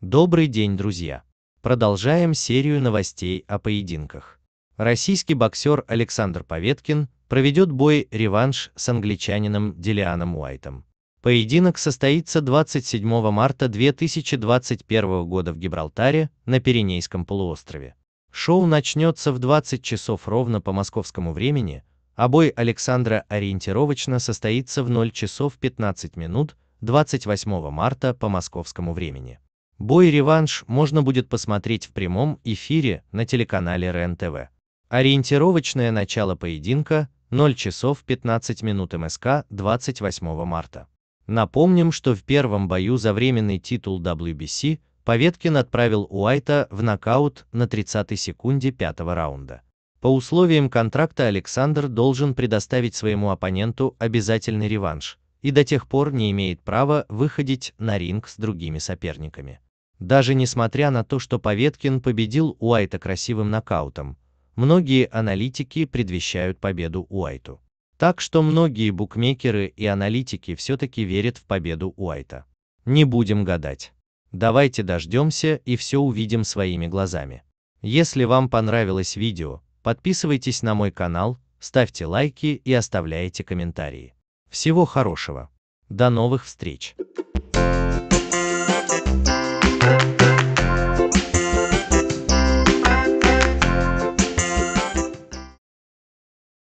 Добрый день, друзья! Продолжаем серию новостей о поединках. Российский боксер Александр Поветкин проведет бой-реванш с англичанином Делианом Уайтом. Поединок состоится 27 марта 2021 года в Гибралтаре на Пиренейском полуострове. Шоу начнется в 20 часов ровно по московскому времени, а бой Александра ориентировочно состоится в 0 часов 15 минут 28 марта по московскому времени. Бой реванш можно будет посмотреть в прямом эфире на телеканале РЕН-ТВ. Ориентировочное начало поединка 0 часов 15 минут МСК 28 марта. Напомним, что в первом бою за временный титул WBC Поветкин отправил Уайта в нокаут на 30-й секунде пятого раунда. По условиям контракта Александр должен предоставить своему оппоненту обязательный реванш и до тех пор не имеет права выходить на ринг с другими соперниками. Даже несмотря на то, что Поветкин победил Уайта красивым нокаутом, многие аналитики предвещают победу Уайту. Так что многие букмекеры и аналитики все-таки верят в победу Уайта. Не будем гадать. Давайте дождемся и все увидим своими глазами. Если вам понравилось видео, подписывайтесь на мой канал, ставьте лайки и оставляйте комментарии. Всего хорошего. До новых встреч.